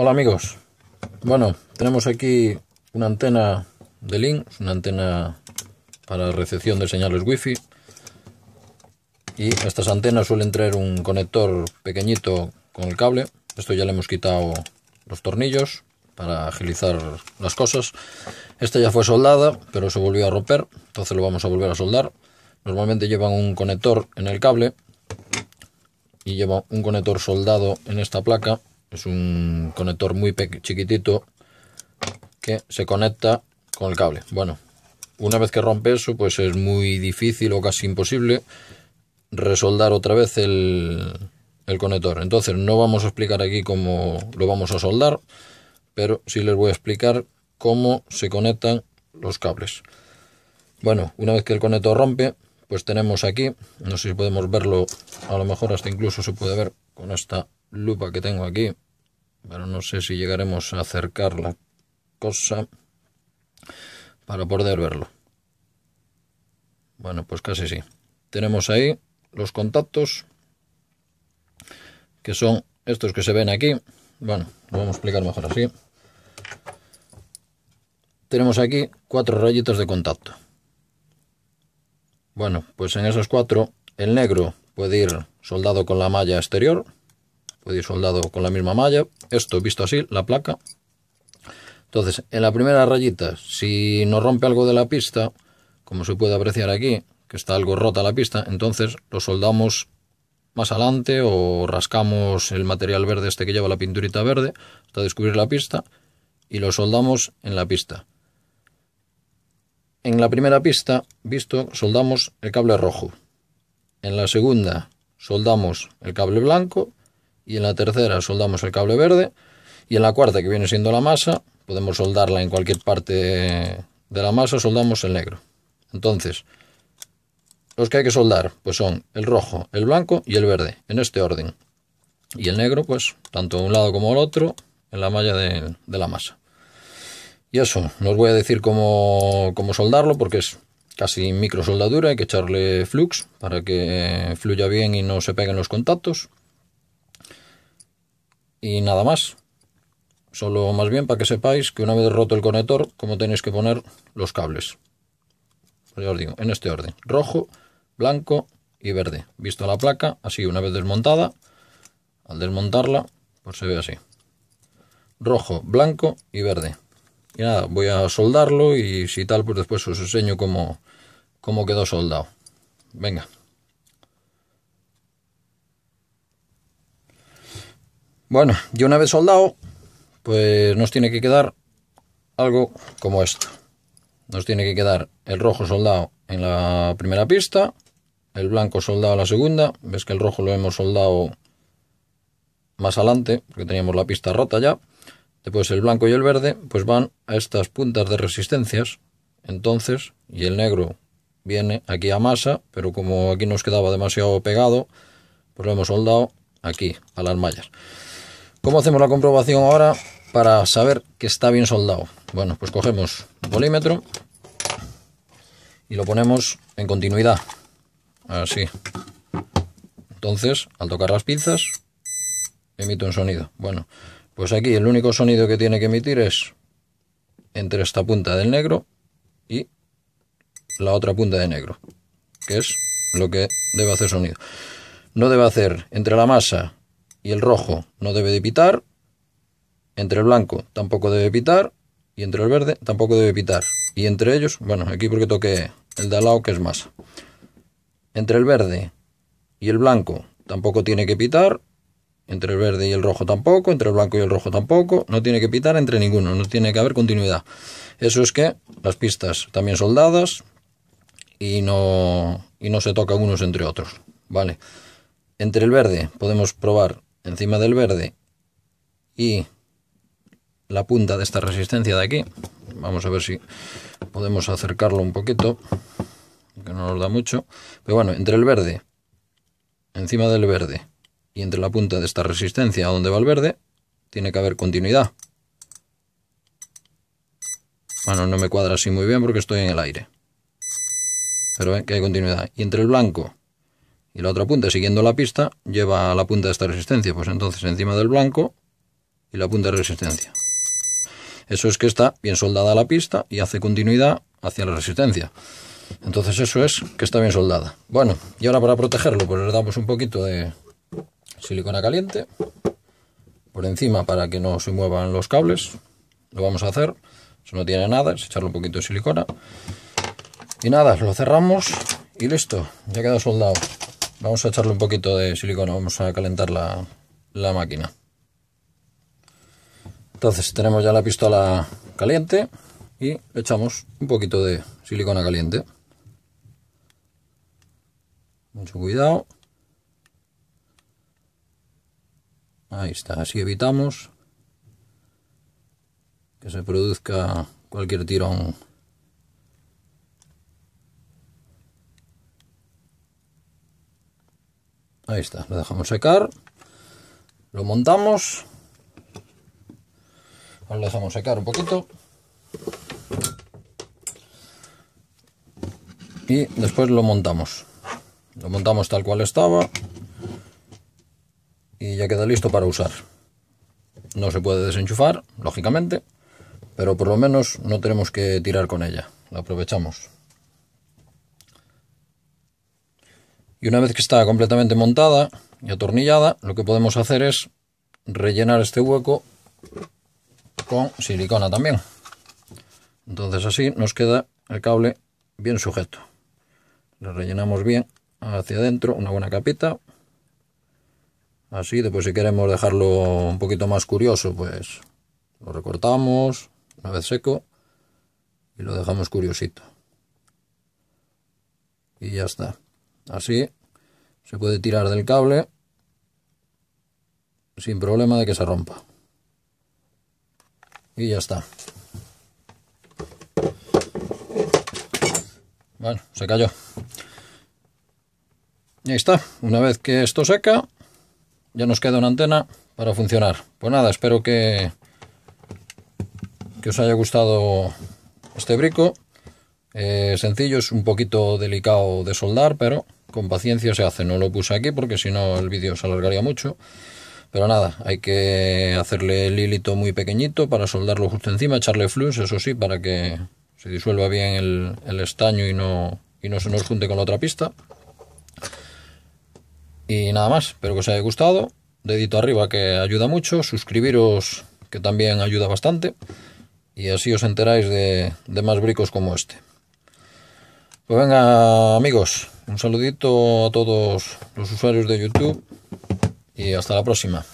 Hola amigos. Bueno, tenemos aquí una antena de link, una antena para recepción de señales wifi. Y estas antenas suelen traer un conector pequeñito con el cable. Esto ya le hemos quitado los tornillos para agilizar las cosas. Esta ya fue soldada, pero se volvió a romper, entonces lo vamos a volver a soldar. Normalmente llevan un conector en el cable y lleva un conector soldado en esta placa es un conector muy chiquitito que se conecta con el cable. Bueno, una vez que rompe eso, pues es muy difícil o casi imposible resoldar otra vez el, conector. Entonces no vamos a explicar aquí cómo lo vamos a soldar, pero sí les voy a explicar cómo se conectan los cables. Bueno, una vez que el conector rompe, pues tenemos aquí, no sé si podemos verlo, a lo mejor hasta incluso se puede ver con esta lupa que tengo aquí, pero no sé si llegaremos a acercar la cosa para poder verlo. Bueno, pues casi sí. Tenemos ahí los contactos, que son estos que se ven aquí. Bueno, lo vamos a explicar mejor así. Tenemos aquí cuatro rayitos de contacto. Bueno, pues en esos cuatro, el negro puede ir soldado con la malla exterior, y soldado con la misma malla. Esto visto así, la placa. Entonces, en la primera rayita, si nos rompe algo de la pista, como se puede apreciar aquí, que está algo rota la pista, entonces lo soldamos más adelante o rascamos el material verde este que lleva la pinturita verde hasta descubrir la pista y lo soldamos en la pista. En la primera pista, visto, soldamos el cable rojo. En la segunda, soldamos el cable blanco y en la tercera soldamos el cable verde y en la cuarta que viene siendo la masa, podemos soldarla en cualquier parte de la masa, soldamos el negro. Entonces, los que hay que soldar pues son el rojo, el blanco y el verde, en este orden. Y el negro pues tanto un lado como el otro en la malla de, la masa. Y eso, no os voy a decir cómo, cómo soldarlo porque es casi micro soldadura, hay que echarle flux para que fluya bien y no se peguen los contactos. Y nada más. Solo más bien para que sepáis que una vez roto el conector, cómo tenéis que poner los cables. Pues os digo, en este orden. Rojo, blanco y verde. Visto la placa, así una vez desmontada, al desmontarla, pues se ve así. Rojo, blanco y verde. Y nada, voy a soldarlo y si tal, pues después os enseño cómo, cómo quedó soldado. Venga. Bueno, y una vez soldado, pues nos tiene que quedar algo como esto. Nos tiene que quedar el rojo soldado en la primera pista, el blanco soldado en la segunda. Ves que el rojo lo hemos soldado más adelante, porque teníamos la pista rota ya. Después el blanco y el verde, pues van a estas puntas de resistencias. Entonces, y el negro viene aquí a masa, pero como aquí nos quedaba demasiado pegado, pues lo hemos soldado aquí, a las mallas. ¿Cómo hacemos la comprobación ahora para saber que está bien soldado? Bueno, pues cogemos un polímetro y lo ponemos en continuidad. Así. Entonces, al tocar las pinzas, emite un sonido. Bueno, pues aquí el único sonido que tiene que emitir es entre esta punta del negro y la otra punta de negro, que es lo que debe hacer sonido. No debe hacer entre la masa y el rojo no debe de pitar, entre el blanco tampoco debe pitar, y entre el verde tampoco debe pitar. Y entre ellos, bueno, aquí porque toqué el de al lado que es más. Entre el verde y el blanco tampoco tiene que pitar, entre el verde y el rojo tampoco, entre el blanco y el rojo tampoco, no tiene que pitar entre ninguno, no tiene que haber continuidad. Eso es que las pistas también soldadas y no, y no se tocan unos entre otros, ¿vale? Entre el verde podemos probar encima del verde y la punta de esta resistencia de aquí. Vamos a ver si podemos acercarlo un poquito, que no nos da mucho. Pero bueno, entre el verde, encima del verde y entre la punta de esta resistencia donde va el verde, tiene que haber continuidad. Bueno, no me cuadra así muy bien porque estoy en el aire. Pero ven que hay continuidad. Y entre el blanco y la otra punta, siguiendo la pista, lleva a la punta de esta resistencia. Pues entonces encima del blanco y la punta de resistencia. Eso es que está bien soldada la pista y hace continuidad hacia la resistencia. Entonces eso es que está bien soldada. Bueno, y ahora para protegerlo, pues le damos un poquito de silicona caliente por encima para que no se muevan los cables. Lo vamos a hacer. Eso no tiene nada, es echarle un poquito de silicona. Y nada, lo cerramos y listo, ya queda soldado. Vamos a echarle un poquito de silicona, vamos a calentar la, máquina. Entonces tenemos ya la pistola caliente y echamos un poquito de silicona caliente. Mucho cuidado. Ahí está, así evitamos que se produzca cualquier tirón Ahí está, lo dejamos secar. Lo montamos. Lo dejamos secar un poquito. Y después lo montamos. Lo montamos tal cual estaba. Y ya queda listo para usar. No se puede desenchufar, lógicamente. Pero por lo menos no tenemos que tirar con ella. La aprovechamos. Y una vez que está completamente montada y atornillada, lo que podemos hacer es rellenar este hueco con silicona también. Entonces así nos queda el cable bien sujeto. Lo rellenamos bien hacia adentro, una buena capita. Así, después si queremos dejarlo un poquito más curioso, pues lo recortamos una vez seco y lo dejamos curiosito. Y ya está así, se puede tirar del cable sin problema de que se rompa. Y ya está. Bueno, se cayó. Y ahí está. Una vez que esto seca, ya nos queda una antena para funcionar. Pues nada, espero que, que os haya gustado este brico. Eh, sencillo, es un poquito delicado de soldar, pero con paciencia se hace. No lo puse aquí porque si no el vídeo se alargaría mucho. Pero nada, hay que hacerle el hilito muy pequeñito para soldarlo justo encima, echarle flux, eso sí, para que se disuelva bien el, estaño y no, no se nos junte con la otra pista. Y nada más, espero que os haya gustado. Dedito arriba que ayuda mucho, suscribiros que también ayuda bastante. Y así os enteráis de más bricos como este. Pues venga amigos, un saludito a todos los usuarios de YouTube y hasta la próxima.